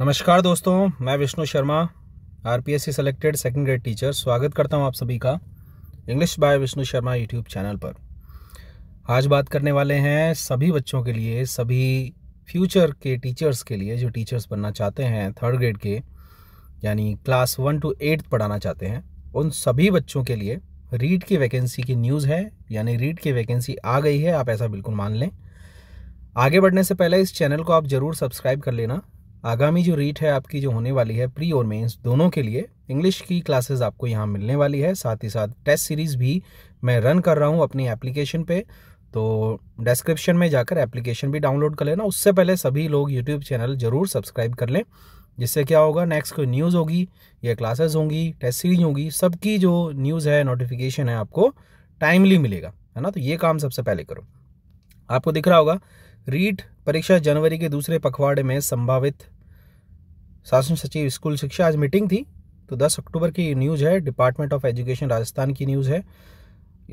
नमस्कार दोस्तों मैं Vishnu Sharma R P S C selected second grade teacher स्वागत करता हूं आप सभी का English by Vishnu Sharma YouTube channel पर आज बात करने वाले हैं सभी बच्चों के लिए सभी फ्यूचर के टीचर्स के लिए जो टीचर्स बनना चाहते हैं थर्ड ग्रेड के यानी क्लास वन टू एट्थ पढ़ाना चाहते हैं उन सभी बच्चों के लिए रीड की वैकेंसी की न्यूज़ है यानी रीड की वैकेंसी आ गई है आप ऐसा बिल्कुल मान लें आगे बढ़ने से पहले इस चैनल को आप ज़रूर सब्सक्राइब कर लेना आगामी जो रीट है आपकी जो होने वाली है प्री और मेंस दोनों के लिए इंग्लिश की क्लासेस आपको यहाँ मिलने वाली है साथ ही साथ टेस्ट सीरीज़ भी मैं रन कर रहा हूँ अपनी एप्लीकेशन पे तो डिस्क्रिप्शन में जाकर एप्लीकेशन भी डाउनलोड कर लेना उससे पहले सभी लोग यूट्यूब चैनल ज़रूर सब्सक्राइब कर लें जिससे क्या होगा नेक्स्ट कोई न्यूज़ होगी या क्लासेस होंगी टेस्ट सीरीज होगी सबकी जो न्यूज़ है नोटिफिकेशन है आपको टाइमली मिलेगा है ना तो ये काम सबसे पहले करो आपको दिख रहा होगा रीट परीक्षा जनवरी के दूसरे पखवाड़े में संभावित शासन सचिव स्कूल शिक्षा आज मीटिंग थी तो 10 अक्टूबर की न्यूज़ है डिपार्टमेंट ऑफ एजुकेशन राजस्थान की न्यूज़ है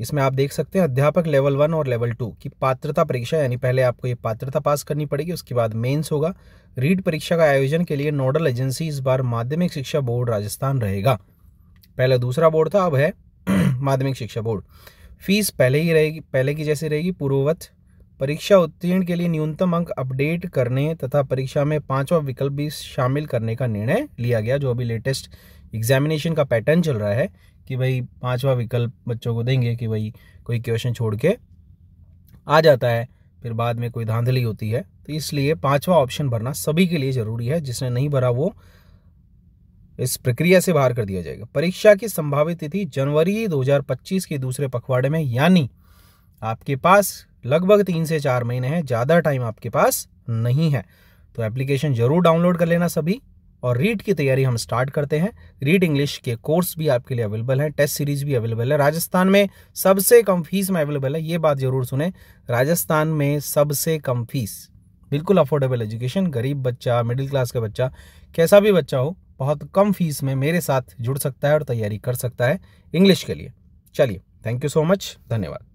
इसमें आप देख सकते हैं अध्यापक लेवल वन और लेवल टू की पात्रता परीक्षा यानी पहले आपको ये पात्रता पास करनी पड़ेगी उसके बाद मेंस होगा रीड परीक्षा का आयोजन के लिए नोडल एजेंसी इस बार माध्यमिक शिक्षा बोर्ड राजस्थान रहेगा पहले दूसरा बोर्ड था अब है माध्यमिक शिक्षा बोर्ड फीस पहले ही रहेगी पहले की जैसी रहेगी पूर्ववत परीक्षा उत्तीर्ण के लिए न्यूनतम अंक अपडेट करने तथा परीक्षा में पांचवा विकल्प भी शामिल करने का निर्णय लिया गया जो अभी लेटेस्ट एग्जामिनेशन का पैटर्न चल रहा है कि भाई पांचवा विकल्प बच्चों को देंगे कि भाई कोई क्वेश्चन छोड़ के आ जाता है फिर बाद में कोई धांधली होती है तो इसलिए पांचवा ऑप्शन भरना सभी के लिए ज़रूरी है जिसने नहीं भरा वो इस प्रक्रिया से बाहर कर दिया जाएगा परीक्षा की संभावित तिथि जनवरी 2025 के दूसरे पखवाड़े में यानी आपके पास लगभग तीन से चार महीने हैं ज़्यादा टाइम आपके पास नहीं है तो एप्लीकेशन ज़रूर डाउनलोड कर लेना सभी और रीट की तैयारी हम स्टार्ट करते हैं रीट इंग्लिश के कोर्स भी आपके लिए अवेलेबल है टेस्ट सीरीज भी अवेलेबल है राजस्थान में सबसे कम फीस में अवेलेबल है ये बात जरूर सुने राजस्थान में सबसे कम फीस बिल्कुल अफोर्डेबल एजुकेशन गरीब बच्चा मिडिल क्लास का बच्चा कैसा भी बच्चा हो बहुत कम फीस में मेरे साथ जुड़ सकता है और तैयारी कर सकता है इंग्लिश के लिए चलिए थैंक यू सो मच धन्यवाद